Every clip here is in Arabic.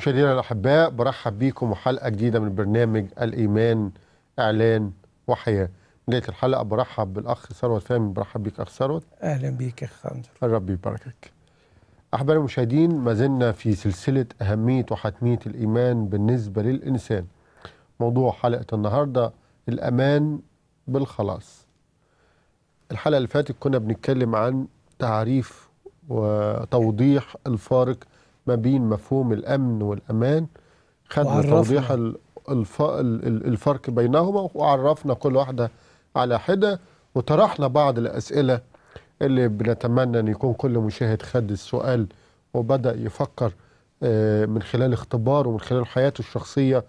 مشاهدينا الاحباء برحب بيكم وحلقه جديده من برنامج الايمان اعلان وحياه بدايه الحلقه برحب بالاخ ثروت فهمي برحب بيك اخ ثروت اهلا بيك يا اخ خندر الرب يباركك احبائي المشاهدين ما زلنا في سلسله اهميه وحتميه الايمان بالنسبه للانسان موضوع حلقه النهارده الامان بالخلاص الحلقه اللي فاتت كنا بنتكلم عن تعريف وتوضيح الفارق ما بين مفهوم الأمن والأمان خدنا توضيح الفرق بينهما وعرفنا كل واحدة على حدة وطرحنا بعض الأسئلة اللي بنتمنى أن يكون كل مشاهد خد السؤال وبدأ يفكر آه، من خلال اختباره ومن خلال حياته الشخصية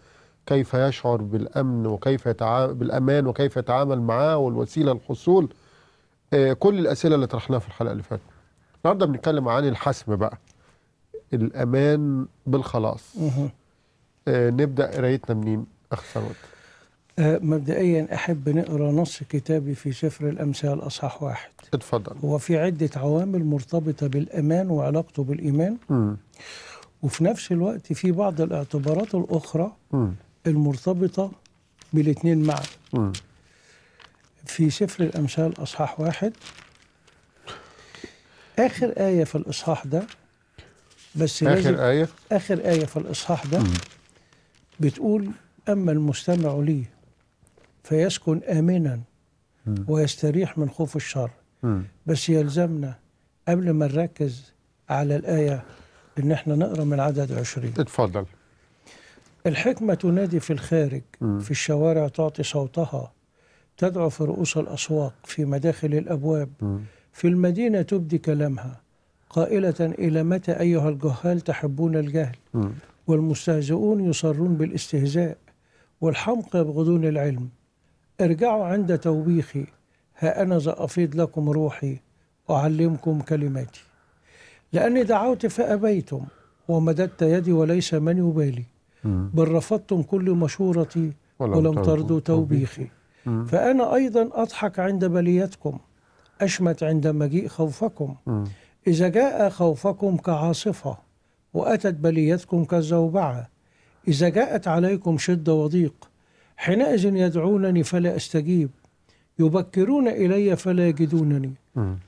كيف يشعر بالأمن وكيف يتعامل بالأمان وكيف يتعامل معاه والوسيلة للحصول آه، كل الأسئلة اللي طرحناها في الحلقة اللي فاتت النهارده بنتكلم عن الحسم بقى الأمان بالخلاص آه نبدأ قرايتنا منين أخ ثروت آه مبدئيا أحب نقرأ نص كتابي في سفر الأمثال أصحاح واحد اتفضل هو في عدة عوامل مرتبطة بالأمان وعلاقته بالإيمان م. وفي نفس الوقت في بعض الاعتبارات الأخرى م. المرتبطة بالاثنين معا في سفر الأمثال أصحاح واحد آخر آية في الإصحاح ده بس آخر آية آخر آية في الإصحاح ده مم. بتقول أما المستمع لي فيسكن آمنا مم. ويستريح من خوف الشر مم. بس يلزمنا قبل ما نركز على الآية إن إحنا نقرأ من عدد عشرين اتفضل الحكمة تنادي في الخارج مم. في الشوارع تعطي صوتها تدعو في رؤوس الأسواق في مداخل الأبواب مم. في المدينة تبدي كلامها قائلة إلى متى أيها الجهال تحبون الجهل والمستهزئون يصرون بالاستهزاء والحمق يبغضون العلم ارجعوا عند توبيخي ها أنا أفيض لكم روحي أعلمكم كلماتي لأني دعوت فأبيتم ومددت يدي وليس من يبالي بل رفضتم كل مشورتي ولم ترضوا توبيخي فأنا أيضا أضحك عند بليتكم أشمت عند مجيء خوفكم إذا جاء خوفكم كعاصفة وأتت بليتكم كالزوبعة إذا جاءت عليكم شدة وضيق حينئذ يدعونني فلا أستجيب يبكرون إلي فلا يجدونني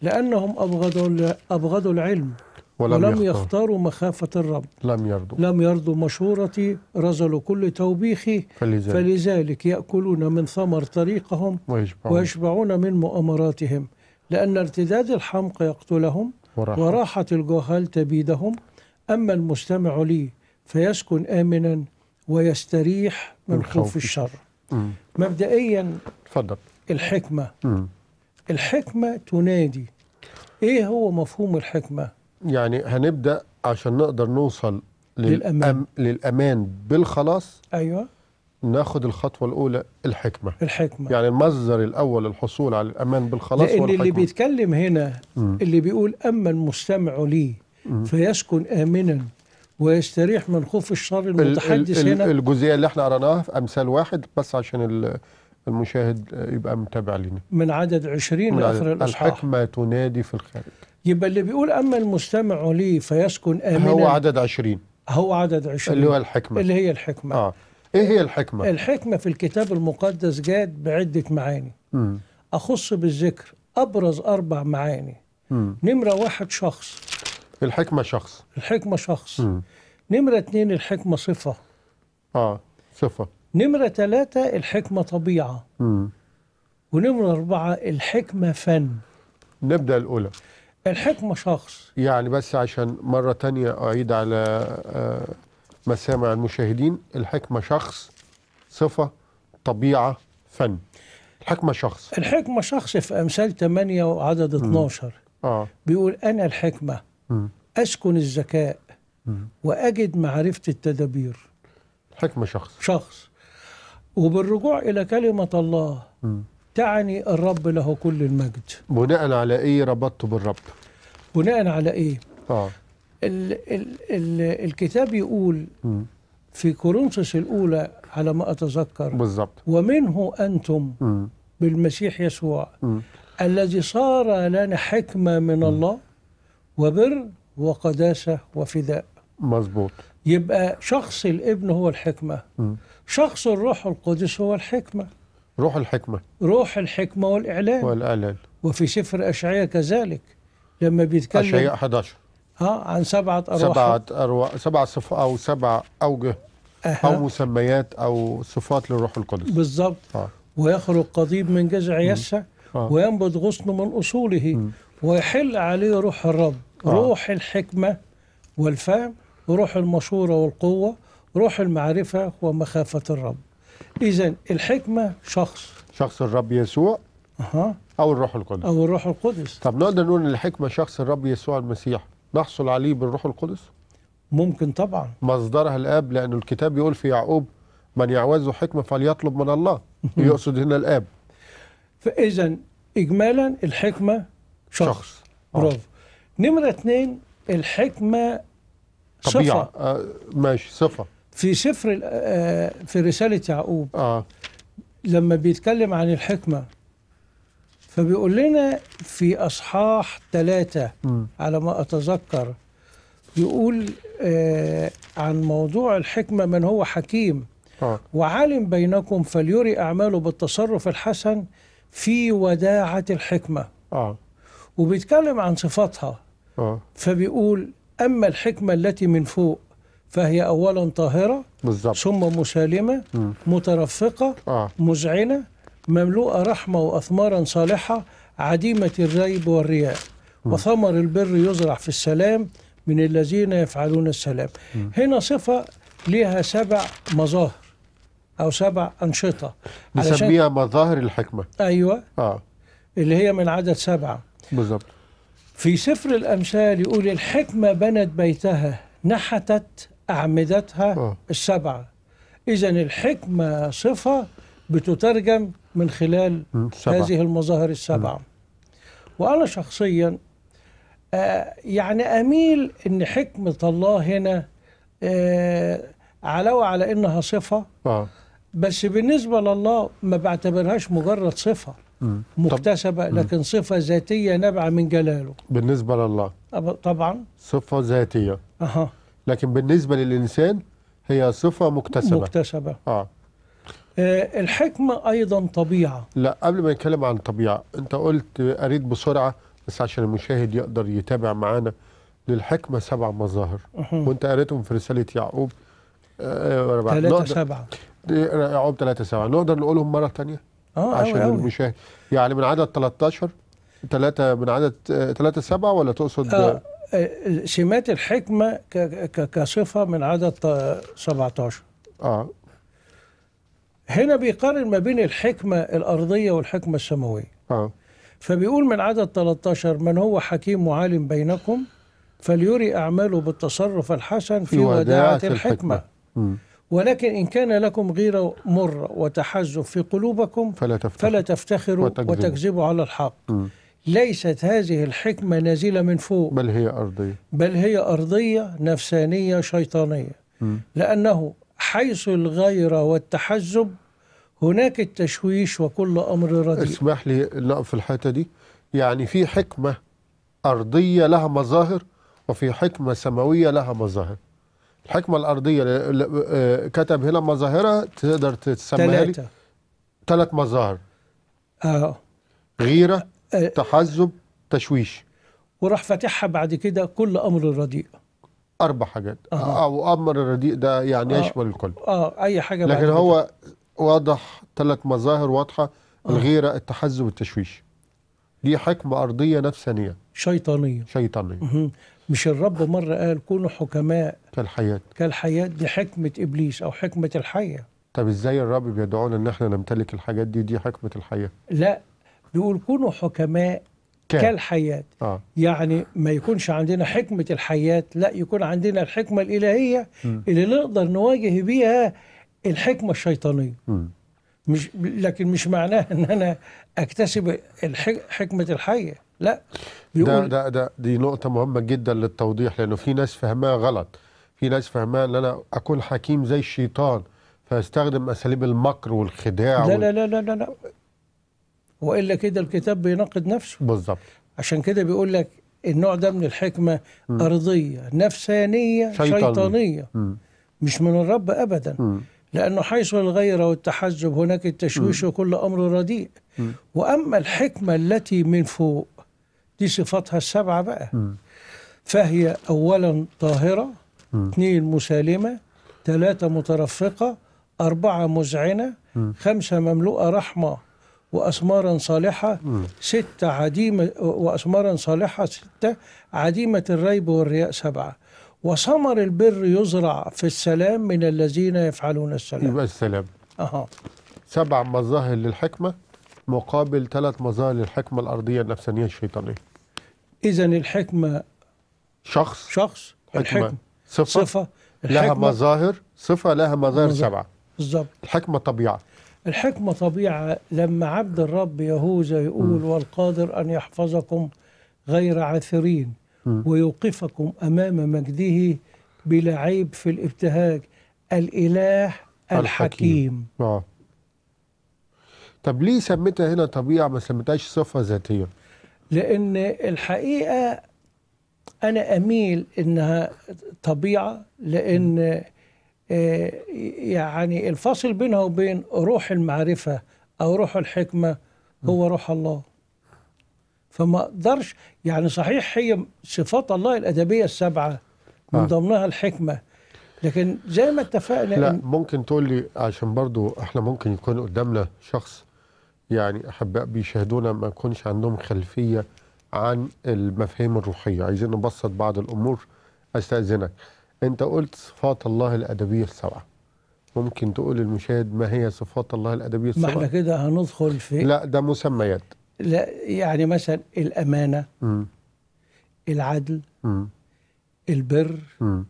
لأنهم أبغضوا, أبغضوا العلم ولم, ولم يختاروا مخافة الرب لم يرضوا لم يرضوا مشورتي رزلوا كل توبيخي فلذلك, فلذلك يأكلون من ثمر طريقهم ويشبعون, ويشبعون من مؤامراتهم لأن ارتداد الحمق يقتلهم وراحت, وراحت الجهال تبيدهم أما المستمع لي فيسكن آمنا ويستريح من خوف الشر مم. مبدئيا اتفضل الحكمة مم. الحكمة تنادي ايه هو مفهوم الحكمة يعني هنبدأ عشان نقدر نوصل للأمان, للأمان بالخلاص أيوة ناخد الخطوة الأولى الحكمة الحكمة يعني المصدر الأول للحصول على الأمان بالخلاص لأن والحكمة. اللي بيتكلم هنا م. اللي بيقول أما المستمع لي م. فيسكن آمنا ويستريح من خوف الشر المتحدث هنا الجزئية اللي احنا قرأناها في أمثال واحد بس عشان المشاهد يبقى متابع لنا من عدد 20 لآخر الأصحاح الحكمة تنادي في الخارج يبقى اللي بيقول أما المستمع لي فيسكن آمنا هو عدد 20 هو عدد 20 اللي هو الحكمة اللي هي الحكمة آه. ايه هي الحكمه الحكمه في الكتاب المقدس جاءت بعده معاني مم. اخص بالذكر ابرز اربع معاني مم. نمره واحد شخص الحكمه شخص الحكمه شخص مم. نمره اتنين الحكمه صفه اه صفه نمره ثلاثه الحكمه طبيعه مم. ونمره اربعه الحكمه فن نبدا الاولى الحكمه شخص يعني بس عشان مره تانية اعيد على آه مسامع المشاهدين الحكمة شخص صفة طبيعة فن الحكمة شخص الحكمة شخص في أمثال 8 وعدد 12 آه. بيقول أنا الحكمة م. أسكن الذكاء وأجد معرفة التدابير الحكمة شخص شخص وبالرجوع إلى كلمة الله م. تعني الرب له كل المجد بناء على إيه ربطته بالرب بناء على إيه آه. ال ال ال الكتاب يقول في كورنثوس الأولى على ما أتذكر بالظبط ومنه أنتم بالمسيح يسوع الذي صار لنا حكمة من الله وبر وقداسة وفداء مظبوط يبقى شخص الابن هو الحكمة شخص الروح القدس هو الحكمة روح الحكمة روح الحكمة والإعلان والإعلان وفي سفر اشعياء كذلك لما بيتكلم اشعياء 11 اه عن سبعة أرواح سبعة أرواح سبع صف أو سبع أوجه أه. أو مسميات أو صفات للروح القدس بالظبط آه. ويخرج قضيب من جذع يسع آه. وينبت غصن من أصوله م. ويحل عليه روح الرب آه. روح الحكمة والفهم وروح المشورة والقوة روح المعرفة ومخافة الرب إذا الحكمة شخص شخص الرب يسوع أه. أو الروح القدس أو الروح القدس طب نقدر نقول إن الحكمة شخص الرب يسوع المسيح نحصل عليه بالروح القدس ممكن طبعا مصدرها الاب لانه الكتاب يقول في يعقوب من يعوزه حكمه فليطلب من الله يقصد هنا الاب فاذا اجمالا الحكمه شخص, شخص. آه. برافو نمره اثنين الحكمه طبيعه آه ماشي صفه في سفر آه في رساله يعقوب آه. لما بيتكلم عن الحكمه فبيقول لنا في أصحاح ثلاثة على ما أتذكر بيقول آه عن موضوع الحكمة من هو حكيم آه. وعالم بينكم فليري أعماله بالتصرف الحسن في وداعة الحكمة آه. وبيتكلم عن صفاتها آه. فبيقول أما الحكمة التي من فوق فهي أولا طاهرة بالزبط. ثم مسالمة م. مترفقة آه. مزعنة مملوءة رحمة وأثمارا صالحة عديمة الريب والرياء وثمر البر يزرع في السلام من الذين يفعلون السلام هنا صفة لها سبع مظاهر أو سبع أنشطة نسميها مظاهر الحكمة أيوة آه. اللي هي من عدد سبعة بالظبط في سفر الأمثال يقول الحكمة بنت بيتها نحتت أعمدتها آه. السبعة إذا الحكمة صفة بتترجم من خلال سبع. هذه المظاهر السبعة م. وأنا شخصيا آه، يعني أميل أن حكمة الله هنا علاوة على أنها صفة آه. بس بالنسبة لله ما بعتبرهاش مجرد صفة م. مكتسبة طب. لكن صفة ذاتية نابعة من جلاله بالنسبة لله طبعا صفة ذاتية أه. لكن بالنسبة للإنسان هي صفة مكتسبة مكتسبة آه. آه، الحكمة أيضا طبيعة لا قبل ما نتكلم عن طبيعة أنت قلت قريت بسرعة بس عشان المشاهد يقدر يتابع معانا للحكمة سبع مظاهر وأنت قريتهم في رسالة يعقوب آه، ثلاثة سبعة يعقوب ثلاثة سبعة نقدر نقولهم مرة تانية آه عشان أوي المشاهد يعني من عدد 13 ثلاثة من عدد ثلاثة آه، سبعة ولا تقصد آه سمات الحكمة كصفة من عدد 17 اه هنا بيقارن ما بين الحكمة الأرضية والحكمة السماوية آه. فبيقول من عدد 13 من هو حكيم وعالم بينكم فليري أعماله بالتصرف الحسن في, في وداعة الحكمة, الحكمة. ولكن إن كان لكم غيرة مرة وتحزب في قلوبكم فلا, تفتخر فلا تفتخروا وتكذبوا, وتكذبوا على الحق م. ليست هذه الحكمة نازلة من فوق بل هي أرضية بل هي أرضية نفسانية شيطانية م. لأنه حيث الغيرة والتحزب هناك التشويش وكل أمر رديء اسمح لي نقف الحتة دي يعني في حكمة أرضية لها مظاهر وفي حكمة سماوية لها مظاهر الحكمة الأرضية آه، كتب هنا مظاهرها تقدر تسميها لي ثلاث مظاهر اه غيرة آه. تحزب تشويش وراح فاتحها بعد كده كل أمر رديء اربع حاجات آه. او امر رديء ده يعني آه. يشمل الكل اه اي حاجه لكن هو واضح ثلاث مظاهر واضحه آه. الغيره التحزب التشويش دي حكمه ارضيه نفسانيه شيطانيه شيطانيه مش الرب مره قال كونوا حكماء كالحياه كالحياه دي حكمه ابليس او حكمه الحياه طب ازاي الرب بيدعونا ان احنا نمتلك الحاجات دي دي حكمه الحياه لا بيقول كونوا حكماء كان. كالحياة آه. يعني ما يكونش عندنا حكمة الحياة لا يكون عندنا الحكمة الإلهية م. اللي نقدر نواجه بيها الحكمة الشيطانية مش لكن مش معناها ان انا اكتسب حكمة الحية لا بيقول ده, ده ده دي نقطة مهمة جدا للتوضيح لانه في ناس فهمها غلط في ناس فهمها ان انا اكون حكيم زي الشيطان فاستخدم اساليب المكر والخداع لا, وال... لا لا لا لا لا والا كده الكتاب بيناقض نفسه بالظبط عشان كده بيقول لك النوع ده من الحكمة م. أرضية نفسانية شيطانية, شيطانية. مش من الرب أبدا م. لأنه حيث الغيرة والتحزب هناك التشويش وكل أمر رديء وأما الحكمة التي من فوق دي صفاتها السبعة بقى فهي أولا طاهرة اثنين مسالمة ثلاثة مترفقة أربعة مزعنة خمسة مملوءة رحمة وأثمارا صالحة ستة عديمة وأثمارا صالحة ستة عديمة الريب والرياء سبعة وثمر البر يزرع في السلام من الذين يفعلون السلام يبقى السلام أها سبع مظاهر للحكمة مقابل ثلاث مظاهر للحكمة الأرضية النفسانية الشيطانية إذا الحكمة شخص شخص الحكمة صفة, صفة الحكمة لها مظاهر صفة لها مظاهر سبعة بالظبط الحكمة طبيعة الحكمة طبيعة لما عبد الرب يهوذا يقول م. والقادر أن يحفظكم غير عاثرين ويوقفكم أمام مجده بلا عيب في الابتهاج الإله الحكيم, الحكيم. آه. طب ليه سميتها هنا طبيعة ما سميتهاش صفة ذاتية لأن الحقيقة أنا أميل إنها طبيعة لأن آه، يعني الفاصل بينها وبين روح المعرفة أو روح الحكمة هو روح الله فما اقدرش يعني صحيح هي صفات الله الادبيه السبعه من آه. ضمنها الحكمه لكن زي ما اتفقنا لا إن ممكن تقول لي عشان برضو احنا ممكن يكون قدامنا شخص يعني احباء بيشاهدونا ما يكونش عندهم خلفيه عن المفاهيم الروحيه عايزين نبسط بعض الامور استاذنك انت قلت صفات الله الادبيه السبعه ممكن تقول للمشاهد ما هي صفات الله الادبيه السبعه ما احنا كده هندخل في لا ده مسميات لا يعني مثلا الامانه م. العدل م. البر م.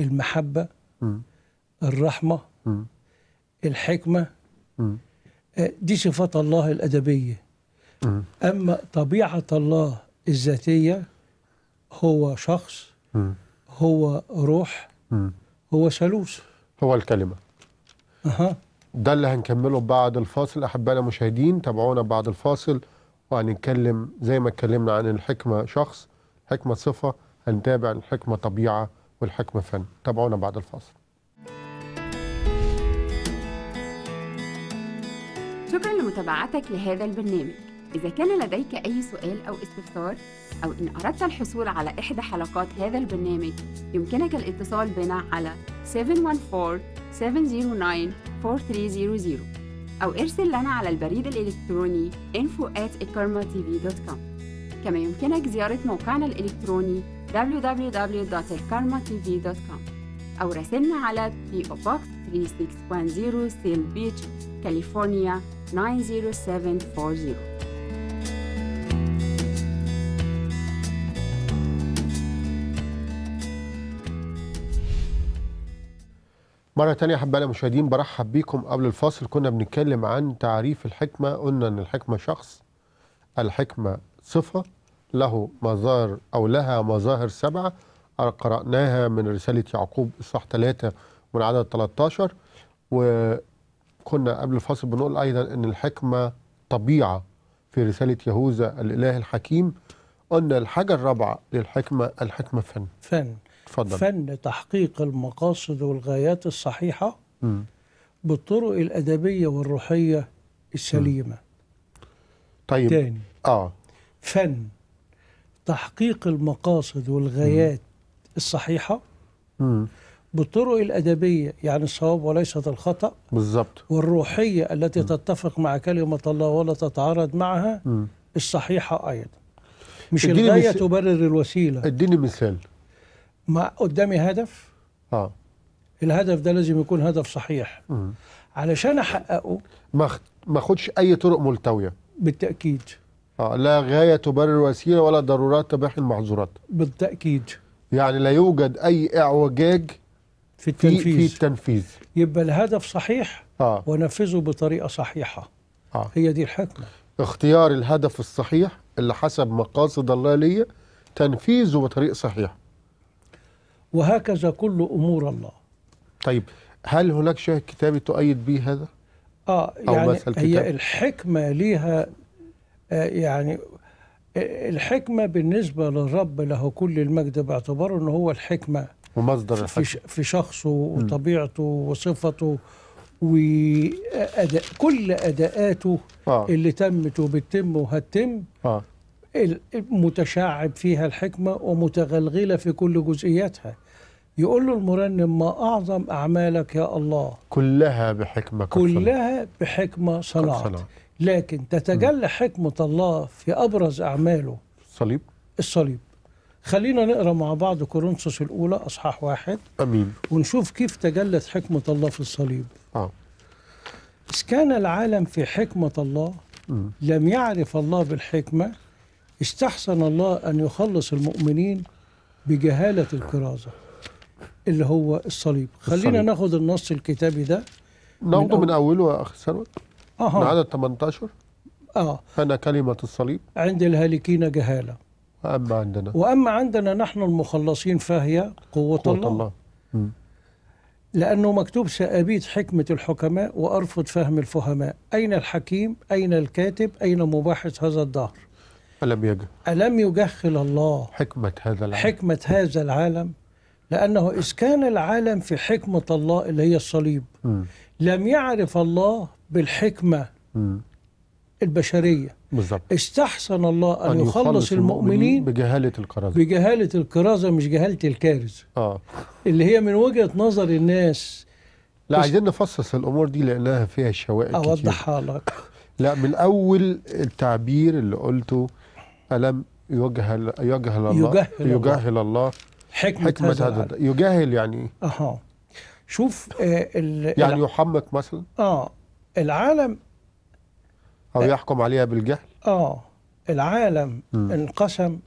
المحبه م. الرحمه م. الحكمه م. آه، دي صفات الله الادبيه م. اما طبيعه الله الذاتيه هو شخص م. هو روح م. هو ثالوث هو الكلمه أه. ده اللي هنكمله بعد الفاصل أحبائنا المشاهدين تابعونا بعد الفاصل وهنتكلم زي ما اتكلمنا عن الحكمة شخص الحكمة صفة هنتابع الحكمة طبيعة والحكمة فن تابعونا بعد الفاصل شكرا لمتابعتك لهذا البرنامج إذا كان لديك أي سؤال أو استفسار أو إن أردت الحصول على إحدى حلقات هذا البرنامج يمكنك الاتصال بنا على 714-709-4300 أو ارسل لنا على البريد الإلكتروني info at كما يمكنك زيارة موقعنا الإلكتروني www.karmatv.com أو راسلنا على PO Box 3610 Seal Beach, California 90740 مرة تانية أحبائنا المشاهدين برحب بيكم قبل الفاصل كنا بنتكلم عن تعريف الحكمة قلنا إن الحكمة شخص الحكمة صفة له مظاهر أو لها مظاهر سبعة قرأناها من رسالة يعقوب إصحاح ثلاثة من عدد 13 وكنا قبل الفاصل بنقول أيضا إن الحكمة طبيعة في رسالة يهوذا الإله الحكيم قلنا الحاجة الرابعة للحكمة الحكمة فن فن فضل. فن تحقيق المقاصد والغايات الصحيحة م. بالطرق الأدبية والروحية السليمة م. طيب تاني آه. فن تحقيق المقاصد والغايات م. الصحيحة م. بالطرق الأدبية يعني الصواب وليست الخطأ بالظبط والروحية التي م. تتفق مع كلمة الله ولا تتعارض معها م. الصحيحة أيضا مش الغاية مثل... تبرر الوسيلة اديني مثال ما قدامي هدف اه الهدف ده لازم يكون هدف صحيح مم. علشان احققه ما ما اخدش اي طرق ملتويه بالتاكيد اه لا غايه تبرر وسيله ولا ضرورات تباحي المحظورات بالتاكيد يعني لا يوجد اي اعوجاج في التنفيذ في التنفيذ يبقى الهدف صحيح آه. ونفذه بطريقه صحيحه آه. هي دي الحكمه اختيار الهدف الصحيح اللي حسب مقاصد الله ليا تنفيذه بطريقه صحيحه وهكذا كل أمور الله طيب هل هناك شيء كتابي تؤيد به هذا؟ آه أو يعني هي الحكمة ليها آه يعني آه، الحكمة بالنسبة للرب له كل المجد باعتباره أنه هو الحكمة ومصدر الحكمة في شخصه وطبيعته وصفته وكل أداءاته آه. اللي تمت وبتتم وهتتم آه. متشعب فيها الحكمة ومتغلغلة في كل جزئياتها يقول له المرنم ما أعظم أعمالك يا الله كلها بحكمة كلها بحكمة صنعت لكن تتجلى حكمة الله في أبرز أعماله الصليب الصليب خلينا نقرا مع بعض كورنثوس الاولى اصحاح واحد امين ونشوف كيف تجلت حكمه الله في الصليب اه اذ كان العالم في حكمه الله م. لم يعرف الله بالحكمه استحسن الله أن يخلص المؤمنين بجهالة الكرازة اللي هو الصليب خلينا الصليب. النص الكتابي ده ناخذه من, أول... من أوله يا أخي ثروت من عدد 18 آه فانا كلمة الصليب عند الهالكين جهالة وأما عندنا وأما عندنا نحن المخلصين فهي قوة, قوة الله, الله. لأنه مكتوب سأبيد حكمة الحكماء وأرفض فهم الفهماء أين الحكيم أين الكاتب أين مباحث هذا الدهر ألم يجهل ألم يجهل الله حكمة هذا العالم حكمة هذا العالم لأنه إذ كان العالم في حكمة الله اللي هي الصليب م. لم يعرف الله بالحكمة م. البشرية بالظبط استحسن الله أن, أن يخلص, يخلص المؤمنين بجهالة الكرازة بجهالة الكرازة مش جهالة الكارثة آه. اللي هي من وجهة نظر الناس لا عايزين نفصص الأمور دي لأنها فيها شوائب أوضحها لك لا من أول التعبير اللي قلته ألم يجهل يجهل الله يجهل, يجهل الله, الله حكمة, حكمة هذا العالم. يجاهل يعني ايه؟ اها شوف آه يعني يحمق مثلا اه العالم او يحكم عليها بالجهل اه العالم م. انقسم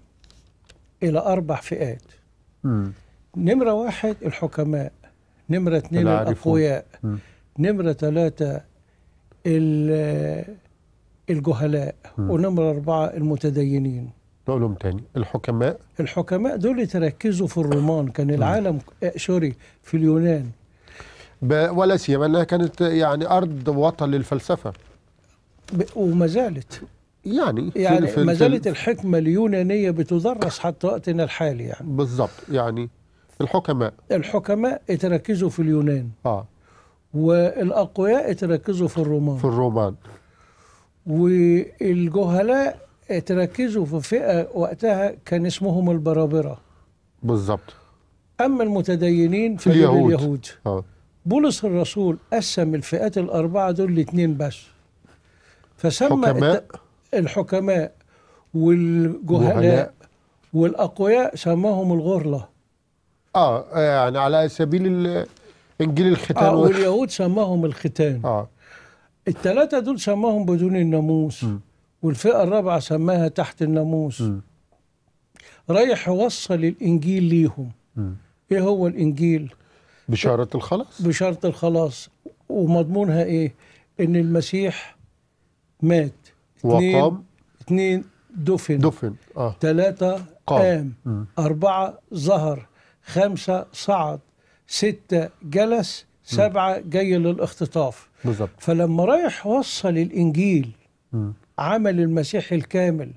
الى اربع فئات م. نمره واحد الحكماء نمره اثنين الاقوياء نمره ثلاثه الجهلاء ونمرة أربعة المتدينين نقولهم تاني الحكماء الحكماء دول تركزوا في الرومان كان العالم آه، سوري في اليونان ولا سيما انها كانت يعني ارض وطن للفلسفه وما زالت يعني يعني ما زالت الحكمه اليونانيه بتدرس حتى وقتنا الحالي يعني بالظبط يعني الحكماء الحكماء اتركزوا في اليونان اه والاقوياء اتركزوا في الرومان في الرومان والجهلاء تركزوا في فئه وقتها كان اسمهم البرابره بالظبط اما المتدينين في اليهود, اليهود. آه. بولس الرسول قسم الفئات الاربعه دول لاثنين بس فسمى حكماء الحكماء والجهلاء والاقوياء سماهم الغرله اه يعني على سبيل انجيل الختان آه واليهود سماهم الختان اه الثلاثة دول سماهم بدون الناموس والفئة الرابعة سماها تحت الناموس رايح يوصل الإنجيل ليهم م. إيه هو الإنجيل؟ بشارة الخلاص بشارة الخلاص ومضمونها إيه؟ إن المسيح مات اتنين وقام اتنين دفن دفن آه. ثلاثة قام قام أربعة ظهر خمسة صعد ستة جلس سبعة جاي للاختطاف بالظبط فلما رايح وصل الإنجيل م. عمل المسيح الكامل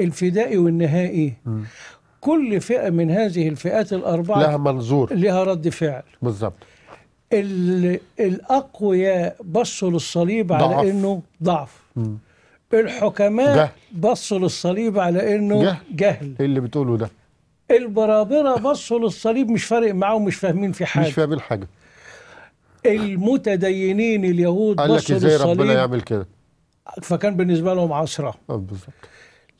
الفدائي والنهائي م. كل فئة من هذه الفئات الأربعة لها منظور لها رد فعل بالظبط الأقوياء بصوا للصليب ضعف. على إنه ضعف م. الحكماء جهل. بصوا للصليب على إنه جهل, جهل. إيه اللي بتقوله ده البرابرة بصوا للصليب مش فارق معاهم مش فاهمين في حاجة مش فاهمين إيه حاجة المتدينين اليهود قال لك ازاي ربنا يعمل كده فكان بالنسبة لهم عصرة آه، بالظبط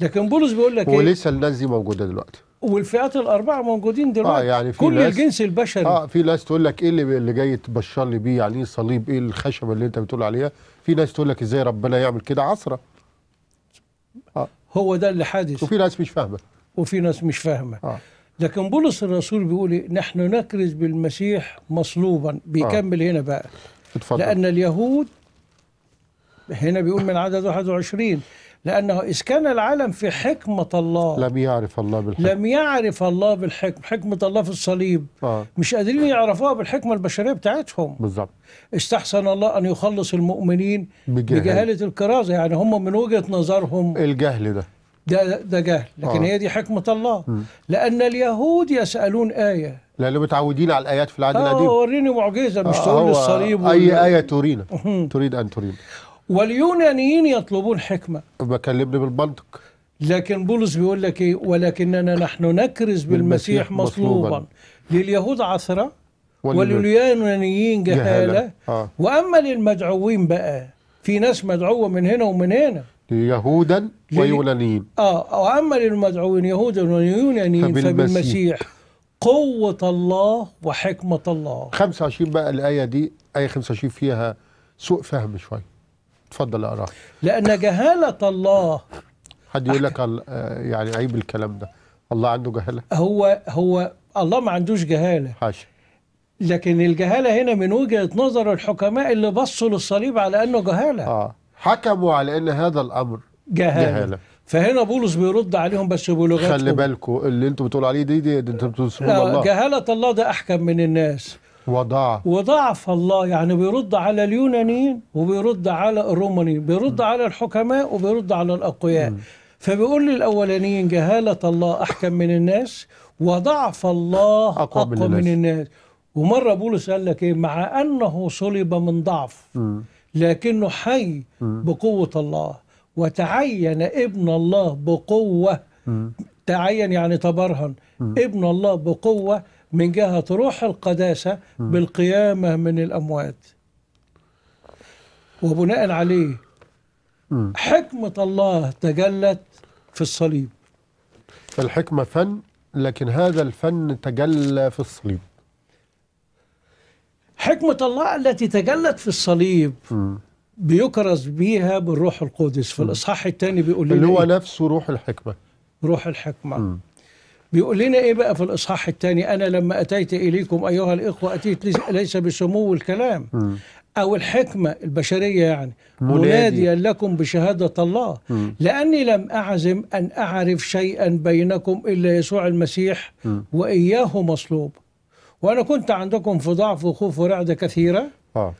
لكن بولس بيقول لك إيه؟ ولسه الناس دي موجودة دلوقتي والفئات الاربعه موجودين آه، دلوقتي آه يعني في كل ناس الجنس البشري اه في ناس تقول لك ايه اللي اللي جاي تبشر لي بيه يعني إيه صليب ايه الخشبه اللي انت بتقول عليها في ناس تقول لك ازاي ربنا يعمل كده عصره آه هو ده اللي حادث وفي ناس مش فاهمه وفي ناس مش فاهمه آه. لكن بولس الرسول بيقول إيه؟ نحن نكرز بالمسيح مصلوبا بيكمل آه. هنا بقى اتفضل. لأن اليهود هنا بيقول من عدد 21 لأنه إذ كان العالم في حكمة الله لم يعرف الله بالحكم لم يعرف الله بالحكم حكمة الله في الصليب آه. مش قادرين يعرفوها بالحكمة البشرية بتاعتهم بالظبط استحسن الله أن يخلص المؤمنين بجهل. بجهالة الكرازة يعني هم من وجهة نظرهم الجهل ده ده ده جهل لكن آه. هي دي حكمه الله م. لان اليهود يسالون ايه لانه متعودين على الايات في العهد آه القديم وريني معجزه مش آه تقول الصليب اي وال... ايه ترينا تريد ان ترينا واليونانيين يطلبون حكمه بكلمني بالمنطق لكن بولس بيقول لك ايه ولكننا نحن نكرز بالمسيح مصلوبا, مصلوبا. لليهود عثره ولليونانيين جهاله, جهالة. آه. واما للمدعوين بقى في ناس مدعوه من هنا ومن هنا يهودا ويونانيين آه وأما للمدعوين يهودا ويونانيين فبالمسيح قوة الله وحكمة الله 25 بقى الآية دي آية 25 فيها سوء فهم شوية اتفضل اقراها لأن جهالة الله حد يقول لك آه، يعني عيب الكلام ده الله عنده جهالة هو هو الله ما عندوش جهالة حاشا لكن الجهالة هنا من وجهة نظر الحكماء اللي بصوا للصليب على أنه جهالة آه. حكموا على ان هذا الامر جهاله, جهالة. فهنا بولس بيرد عليهم بس بلغتهم خلي بالكم اللي انتوا بتقولوا عليه دي دي, دي انتوا بتسموا الله جهاله الله ده احكم من الناس وضعف وضعف الله يعني بيرد على اليونانيين وبيرد على الرومانيين بيرد م. على الحكماء وبيرد على الاقوياء م. فبيقول للاولانيين جهاله الله احكم من الناس وضعف الله اقوى, أقوى من, الناس. من الناس ومره بولس قال لك ايه مع انه صلب من ضعف م. لكنه حي بقوة الله وتعين ابن الله بقوة تعين يعني تبرهن ابن الله بقوة من جهة روح القداسة بالقيامة من الأموات وبناء عليه حكمة الله تجلت في الصليب فالحكمة فن لكن هذا الفن تجلى في الصليب حكمة الله التي تجلت في الصليب بيكرز بيها بالروح القدس في الإصحاح الثاني بيقول لنا اللي هو إيه؟ نفسه روح الحكمة روح الحكمة م. بيقول لنا إيه بقى في الإصحاح الثاني أنا لما أتيت إليكم أيها الإخوة أتيت ليس بسمو الكلام م. أو الحكمة البشرية يعني مناديا لكم بشهادة الله م. لأني لم أعزم أن أعرف شيئا بينكم إلا يسوع المسيح م. وإياه مصلوب وأنا كنت عندكم في ضعف وخوف ورعدة كثيرة آه.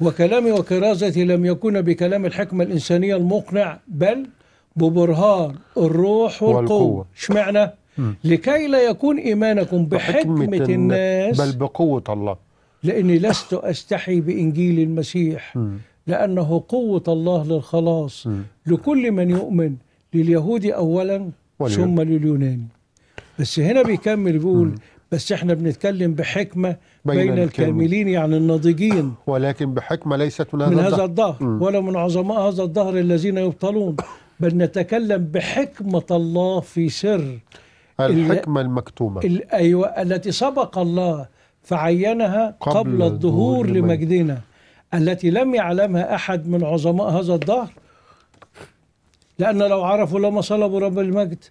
وكلامي وكرازتي لم يكون بكلام الحكمة الإنسانية المقنع بل ببرهان الروح والقوة اشمعنى لكي لا يكون إيمانكم بحكمة, بحكمة الناس بل بقوة الله لأني لست أستحي بإنجيل المسيح م. لأنه قوة الله للخلاص م. لكل من يؤمن لليهودي أولا ثم لليوناني بس هنا بيكمل بيقول بس احنا بنتكلم بحكمة بين, بين الكاملين يعني الناضجين ولكن بحكمة ليست من هذا, من هذا الظهر ولا من عظماء هذا الظهر الذين يبطلون بل نتكلم بحكمة الله في سر الحكمة المكتومة أيوة التي سبق الله فعينها قبل, قبل الظهور لمجدنا التي لم يعلمها أحد من عظماء هذا الظهر لأن لو عرفوا لما صلبوا رب المجد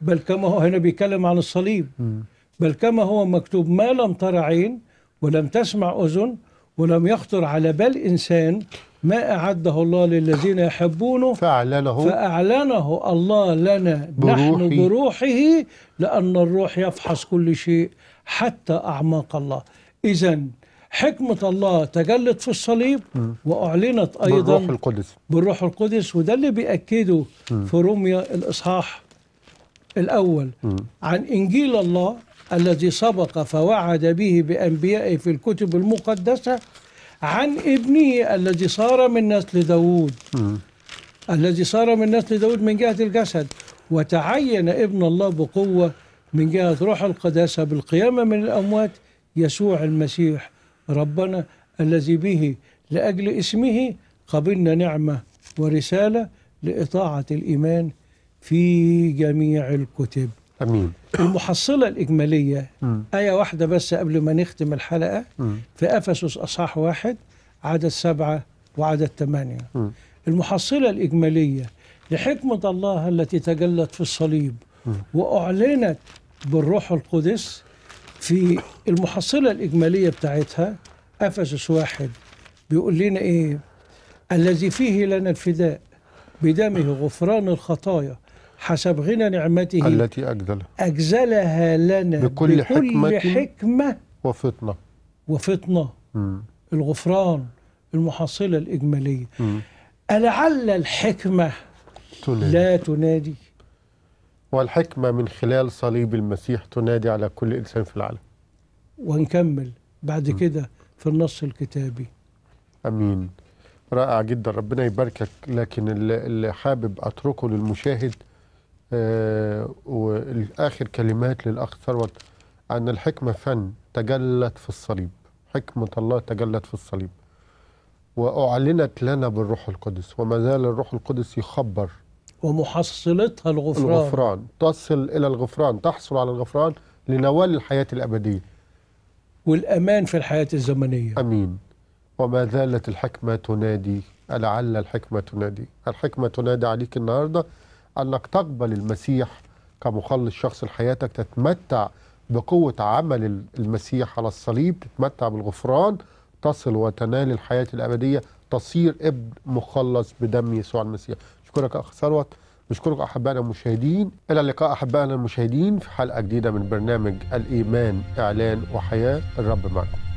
بل كما هو هنا بيتكلم عن الصليب م. بل كما هو مكتوب ما لم تر عين ولم تسمع أذن ولم يخطر على بال إنسان ما أعده الله للذين يحبونه فأعلنه فأعلنه الله لنا بروحي نحن بروحه لأن الروح يفحص كل شيء حتى أعماق الله إذا حكمة الله تجلت في الصليب وأعلنت أيضا بالروح القدس بالروح القدس وده اللي بيأكده في روميا الإصحاح الأول عن إنجيل الله الذي سبق فوعد به بأنبيائه في الكتب المقدسة عن ابنه الذي صار من نسل داود الذي صار من نسل داود من جهة الجسد وتعين ابن الله بقوة من جهة روح القداسة بالقيامة من الأموات يسوع المسيح ربنا الذي به لأجل اسمه قبلنا نعمة ورسالة لإطاعة الإيمان في جميع الكتب امين المحصله الاجماليه مم. ايه واحده بس قبل ما نختم الحلقه مم. في افسس اصحاح واحد عدد سبعه وعدد ثمانيه المحصله الاجماليه لحكمه الله التي تجلت في الصليب مم. واعلنت بالروح القدس في المحصله الاجماليه بتاعتها افسس واحد بيقول لنا ايه الذي فيه لنا الفداء بدمه غفران الخطايا حسب غنى نعمته التي أجزلها أجزلها لنا بكل, بكل حكمة, حكمة وفطنة وفطنة مم. الغفران المحصلة الإجمالية ألعل الحكمة تنادي. لا تنادي والحكمة من خلال صليب المسيح تنادي على كل إنسان في العالم ونكمل بعد كده في النص الكتابي أمين رائع جدا ربنا يباركك لكن اللي حابب أتركه للمشاهد آه، واخر كلمات للاخ ثروت ان الحكمه فن تجلت في الصليب حكمه الله تجلت في الصليب واعلنت لنا بالروح القدس وما زال الروح القدس يخبر ومحصلتها الغفران الغفران تصل الى الغفران تحصل على الغفران لنوال الحياه الابديه والامان في الحياه الزمنيه امين وما زالت الحكمه تنادي لعل الحكمه تنادي الحكمه تنادي عليك النهارده أنك تقبل المسيح كمخلص شخص لحياتك تتمتع بقوة عمل المسيح على الصليب تتمتع بالغفران تصل وتنال الحياة الأبدية تصير ابن مخلص بدم يسوع المسيح أشكرك أخ ثروت بشكركم أحبائنا المشاهدين إلى اللقاء أحبائنا المشاهدين في حلقة جديدة من برنامج الإيمان إعلان وحياة الرب معكم